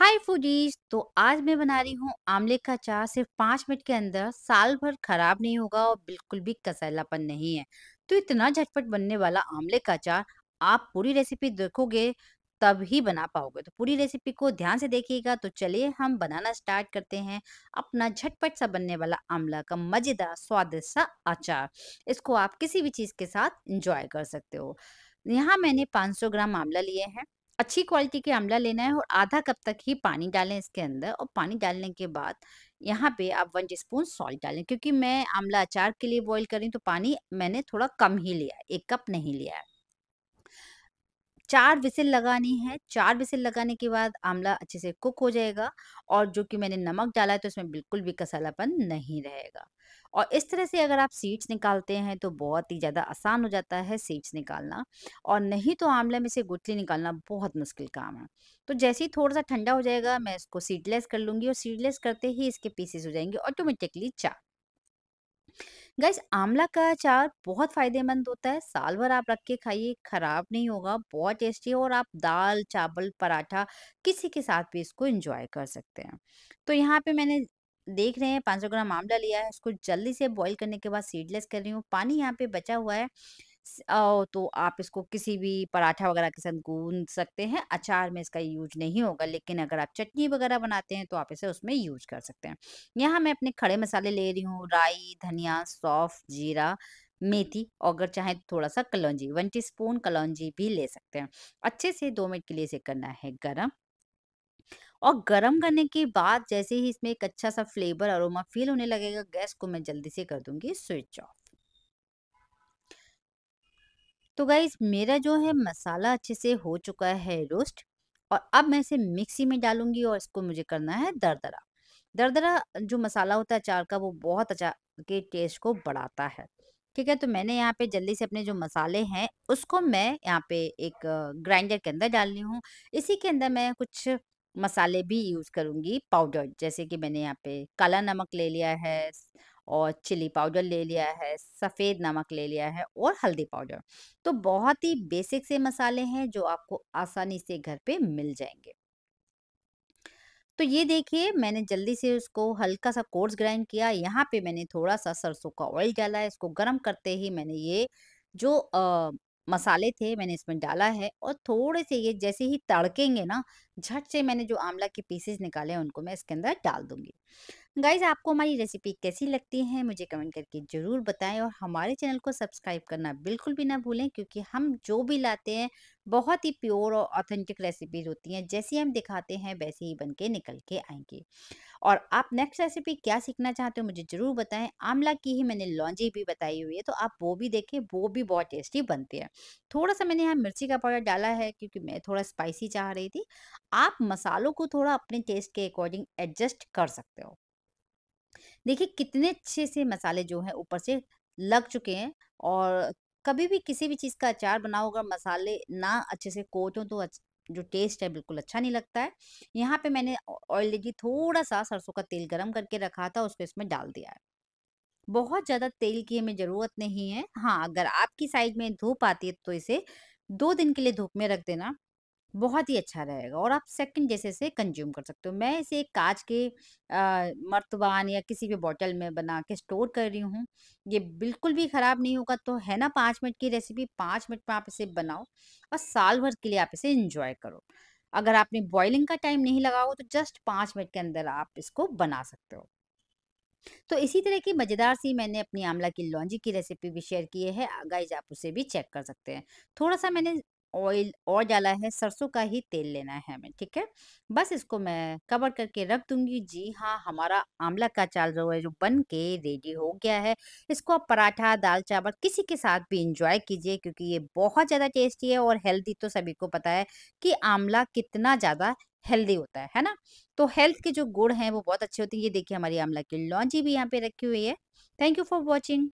हाय foodies तो आज मैं बना रही हूँ आमले का चार सिर्फ पाँच मिनट के अंदर साल भर खराब नहीं होगा और बिल्कुल भी कसैलापन नहीं है तो इतना झटपट बनने वाला आमले का चार आप पूरी रेसिपी देखोगे तब ही बना पाओगे तो पूरी रेसिपी को ध्यान से देखिएगा तो चलिए हम बनाना स्टार्ट करते हैं अपना झटपट सा बनने वाला आमला का मज़ेदार स्वादिष्ट सा अचार इसको आप किसी भी चीज़ के साथ इंजॉय कर सकते हो यहाँ मैंने 500 ग्राम आंवला लिए हैं अच्छी क्वालिटी के आमला लेना है और आधा कप तक ही पानी डालें इसके अंदर और पानी डालने के बाद यहाँ पे आप वन स्पून सॉल्ट डालें क्योंकि मैं आमला अचार के लिए बॉईल करी तो पानी मैंने थोड़ा कम ही लिया एक कप नहीं लिया है चार विसिल लगानी है चार विसिल लगाने के बाद आंवला अच्छे से कुक हो जाएगा और जो कि मैंने नमक डाला है तो इसमें बिल्कुल भी कसालापन नहीं रहेगा और इस तरह से अगर आप सीड्स निकालते हैं तो बहुत ही ज़्यादा आसान हो जाता है सीड्स निकालना और नहीं तो आंवले में से गुठली निकालना बहुत मुश्किल काम है तो जैसे ही थोड़ा सा ठंडा हो जाएगा मैं इसको सीडलेस कर लूँगी और सीडलेस करते ही इसके पीसेस हो जाएंगे ऑटोमेटिकली चार गैस आंवला का अचार बहुत फायदेमंद होता है साल भर आप रख के खाइए खराब नहीं होगा बहुत टेस्टी है और आप दाल चावल पराठा किसी के साथ भी इसको इंजॉय कर सकते हैं तो यहाँ पे मैंने देख रहे हैं 500 ग्राम आंवला लिया है इसको जल्दी से बॉईल करने के बाद सीडलेस कर रही हूँ पानी यहाँ पे बचा हुआ है तो आप इसको किसी भी पराठा वगैरह के साथ गूंद सकते हैं अचार में इसका यूज नहीं होगा लेकिन अगर आप चटनी वगैरह बनाते हैं तो आप इसे उसमें यूज कर सकते हैं यहाँ मैं अपने खड़े मसाले ले रही हूँ राई धनिया सौफ जीरा मेथी और अगर चाहे तो थोड़ा सा kalonji one teaspoon kalonji भी ले सकते हैं अच्छे से दो मिनट के लिए इसे करना है गर्म और गरम करने के बाद जैसे ही इसमें एक अच्छा सा फ्लेवर अरोमा फील होने लगेगा गैस को मैं जल्दी से कर दूंगी स्विच ऑफ तो गाइज मेरा जो है मसाला अच्छे से हो चुका है रोस्ट और अब मैं इसे मिक्सी में डालूंगी और इसको मुझे करना है दरदरा दरदरा जो मसाला होता है अचार का वो बहुत अचार के टेस्ट को बढ़ाता है ठीक है तो मैंने यहाँ पे जल्दी से अपने जो मसाले हैं उसको मैं यहाँ पे एक ग्राइंडर के अंदर डाल रही हूँ इसी के अंदर मैं कुछ मसाले भी यूज़ करूँगी पाउडर जैसे कि मैंने यहाँ पे काला नमक ले लिया है और चिली पाउडर ले लिया है सफ़ेद नमक ले लिया है और हल्दी पाउडर तो बहुत ही बेसिक से मसाले हैं जो आपको आसानी से घर पे मिल जाएंगे तो ये देखिए मैंने जल्दी से उसको हल्का सा कोर्स ग्राइंड किया यहाँ पे मैंने थोड़ा सा सरसों का ऑयल डाला है इसको गर्म करते ही मैंने ये जो आ, मसाले थे मैंने इसमें डाला है और थोड़े से ये जैसे ही तड़केंगे ना झट से मैंने जो आंवला के पीसेस निकाले हैं उनको मैं इसके अंदर डाल दूंगी गाइज आपको हमारी रेसिपी कैसी लगती है मुझे कमेंट करके ज़रूर बताएं और हमारे चैनल को सब्सक्राइब करना बिल्कुल भी ना भूलें क्योंकि हम जो भी लाते हैं बहुत ही प्योर और ऑथेंटिक रेसिपीज होती हैं जैसी हम दिखाते हैं वैसे ही बनके निकल के आएंगे और आप नेक्स्ट रेसिपी क्या सीखना चाहते हो मुझे ज़रूर बताएं आंवला की ही मैंने लॉन्जी भी बताई हुई है तो आप वो भी देखें वो भी बहुत टेस्टी बनती है थोड़ा सा मैंने यहाँ मिर्ची का पाउडर डाला है क्योंकि मैं थोड़ा स्पाइसी चाह रही थी आप मसालों को थोड़ा अपने टेस्ट के अकॉर्डिंग एडजस्ट कर सकते हो देखिए कितने अच्छे से मसाले जो हैं ऊपर से लग चुके हैं और कभी भी किसी भी चीज़ का अचार बनाओ अगर मसाले ना अच्छे से कोट हो तो जो टेस्ट है बिल्कुल अच्छा नहीं लगता है यहाँ पे मैंने ऑयल लेके थोड़ा सा सरसों का तेल गरम करके रखा था उसको इसमें डाल दिया है बहुत ज़्यादा तेल की हमें ज़रूरत नहीं है हाँ अगर आपकी साइड में धूप आती है तो इसे दो दिन के लिए धूप में रख देना बहुत ही अच्छा रहेगा और आप सेकंड जैसे से कंज्यूम कर सकते हो मैं इसे एक कांच के अ, मर्तबान या किसी भी बॉटल में बना के स्टोर कर रही हूँ ये बिल्कुल भी ख़राब नहीं होगा तो है ना पाँच मिनट की रेसिपी पाँच मिनट में आप इसे बनाओ और साल भर के लिए आप इसे इंजॉय करो अगर आपने बॉइलिंग का टाइम नहीं लगा हो तो जस्ट पाँच मिनट के अंदर आप इसको बना सकते हो तो इसी तरह की मज़ेदार सी मैंने अपनी आमला की लौंजी की रेसिपी भी शेयर की है गाइज आप उसे भी चेक कर सकते हैं थोड़ा सा मैंने ऑयल और डाला है सरसों का ही तेल लेना है हमें ठीक है बस इसको मैं कवर करके रख दूंगी जी हाँ हमारा आंवला का चाल जो है जो बन के रेडी हो गया है इसको आप पराठा दाल चावल किसी के साथ भी इंजॉय कीजिए क्योंकि ये बहुत ज़्यादा टेस्टी है और हेल्दी तो सभी को पता है कि आंवला कितना ज़्यादा हेल्दी होता है है ना तो हेल्थ के जो गुड़ हैं वो बहुत अच्छे होते हैं ये देखिए हमारी आंवला की लॉन्ची भी यहाँ पे रखी हुई है थैंक यू फॉर वॉचिंग